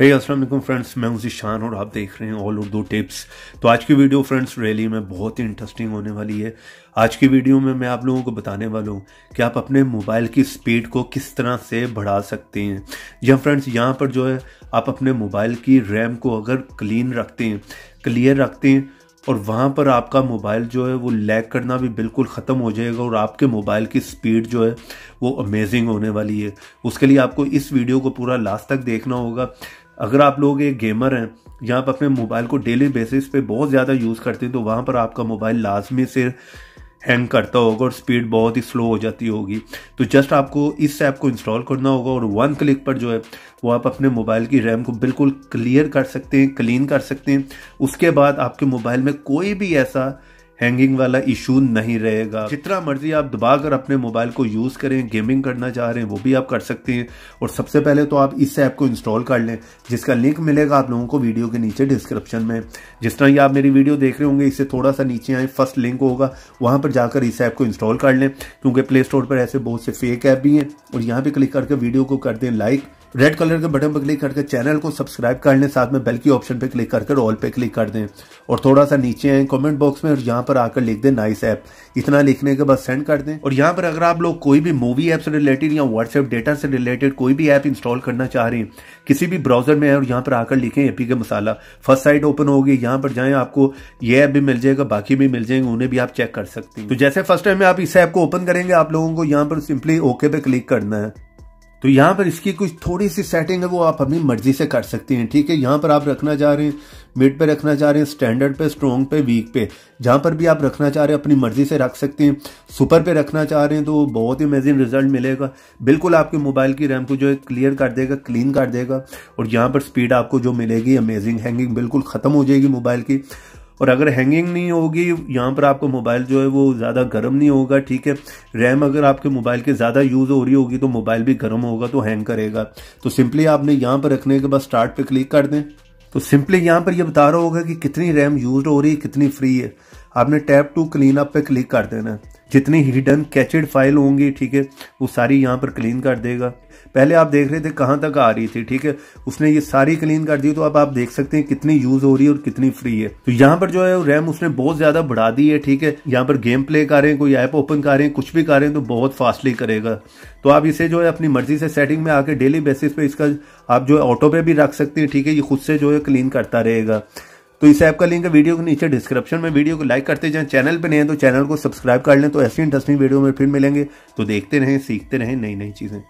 है अस्सलाम वालेकुम फ्रेंड्स मैं उसी शान और आप देख रहे हैं ऑल उर्दू टिप्स तो आज की वीडियो फ्रेंड्स रैली में बहुत ही इंटरेस्टिंग होने वाली है आज की वीडियो में मैं आप लोगों को बताने वाला हूँ कि आप अपने मोबाइल की स्पीड को किस तरह से बढ़ा सकते हैं या फ्रेंड्स यहाँ पर जो है आप अपने मोबाइल की रैम को अगर क्लीन रखते हैं क्लियर रखते हैं और वहाँ पर आपका मोबाइल जो है वो लैग करना भी बिल्कुल ख़त्म हो जाएगा और आपके मोबाइल की स्पीड जो है वो अमेजिंग होने वाली है उसके लिए आपको इस वीडियो को पूरा लास्ट तक देखना होगा अगर आप लोग एक गेमर हैं या आप अपने मोबाइल को डेली बेसिस पे बहुत ज़्यादा यूज़ करते हैं तो वहाँ पर आपका मोबाइल लाजमी से हैंग करता होगा और स्पीड बहुत ही स्लो हो जाती होगी तो जस्ट आपको इस ऐप को इंस्टॉल करना होगा और वन क्लिक पर जो है वो आप अपने मोबाइल की रैम को बिल्कुल क्लियर कर सकते हैं क्लीन कर सकते हैं उसके बाद आपके मोबाइल में कोई भी ऐसा हैंगिंग वाला इशू नहीं रहेगा जितना मर्जी आप दबा कर अपने मोबाइल को यूज़ करें गेमिंग करना चाह रहे हैं वो भी आप कर सकते हैं और सबसे पहले तो आप इस ऐप को इंस्टॉल कर लें जिसका लिंक मिलेगा आप लोगों को वीडियो के नीचे डिस्क्रिप्शन में जिस तरह ये आप मेरी वीडियो देख रहे होंगे इससे थोड़ा सा नीचे आए फर्स्ट लिंक होगा वहां पर जाकर इस ऐप को इंस्टॉल कर लें क्योंकि प्ले स्टोर पर ऐसे बहुत से फेक ऐप भी हैं और यहाँ पे क्लिक करके वीडियो को कर दें लाइक रेड कलर के बटन पर क्लिक करके चैनल को सब्सक्राइब कर लें साथ में बेल की ऑप्शन पर क्लिक करके ऑल पे क्लिक कर दें और थोड़ा सा नीचे आए कॉमेंट बॉक्स में और यहाँ पर आकर लिख दें नाइस ऐप इतना लिखने के बाद सेंड कर दें और यहाँ पर अगर आप लोग कोई भी मूवी ऐप से रिलेटेड या व्हाट्सएप डेटा से रिलेटेड कोई भी ऐप इंस्टॉल करना चाह रहे हैं किसी भी ब्राउजर में है और यहाँ पर आकर लिखें एपी के मसाला फर्स्ट साइट ओपन होगी यहाँ पर जाएं आपको ये ऐप भी मिल जाएगा बाकी भी मिल जाएंगे उन्हें भी आप चेक कर सकते हैं तो जैसे फर्स्ट टाइम में आप इस ऐप को ओपन करेंगे आप लोगों को यहाँ पर सिंपली ओके पे क्लिक करना है तो यहाँ पर इसकी कुछ थोड़ी सी सेटिंग है वो आप अपनी मर्जी से कर सकते हैं ठीक है यहाँ पर आप रखना चाह रहे हैं मिड पे रखना चाह रहे हैं स्टैंडर्ड पे स्ट्रॉन्ग पे वीक पे जहाँ पर भी आप रखना चाह रहे हैं अपनी मर्जी से रख सकते हैं सुपर पे रखना चाह रहे हैं तो बहुत ही अमेजिंग रिजल्ट मिलेगा बिल्कुल आपके मोबाइल की रैम को जो है क्लियर कर देगा क्लीन कर देगा और यहाँ पर स्पीड आपको जो मिलेगी अमेजिंग हैंगिंग बिल्कुल ख़त्म हो जाएगी मोबाइल की और अगर हैंगिंग नहीं होगी यहाँ पर आपका मोबाइल जो है वो ज़्यादा गर्म नहीं होगा ठीक है रैम अगर आपके मोबाइल के ज़्यादा यूज़ हो रही होगी तो मोबाइल भी गर्म होगा तो हैंग करेगा तो सिंपली आपने यहाँ पर रखने के बाद स्टार्ट पर क्लिक कर दें तो सिंपली यहाँ पर यह बता रहा होगा कि कितनी रैम यूज हो रही है कितनी फ्री है आपने टैप टू क्लीन अप पर क्लिक कर देना है जितने हिडन कैचेड फाइल होंगी ठीक है वो सारी यहाँ पर क्लीन कर देगा पहले आप देख रहे थे कहाँ तक आ रही थी ठीक है उसने ये सारी क्लीन कर दी तो अब आप देख सकते हैं कितनी यूज हो रही है और कितनी फ्री है तो यहाँ पर जो है रैम उसने बहुत ज्यादा बढ़ा दी है ठीक है यहाँ पर गेम प्ले कर रहे हैं कोई ऐप ओपन कर रहे हैं कुछ भी कर रहे हैं तो बहुत फास्टली करेगा तो आप इसे जो है अपनी मर्जी से सेटिंग में आके डेली बेसिस पे इसका आप जो है ऑटो पे भी रख सकते हैं ठीक है ये खुद से जो है क्लीन करता रहेगा तो इस ऐप का लिंक है वीडियो के नीचे डिस्क्रिप्शन में वीडियो को लाइक करते जाएं चैनल पर नहीं है तो चैनल को सब्सक्राइब कर लें तो ऐसी इंटरेस्टिंग वीडियो में फिर मिलेंगे तो देखते रहें सीखते रहें नई नई चीज़ें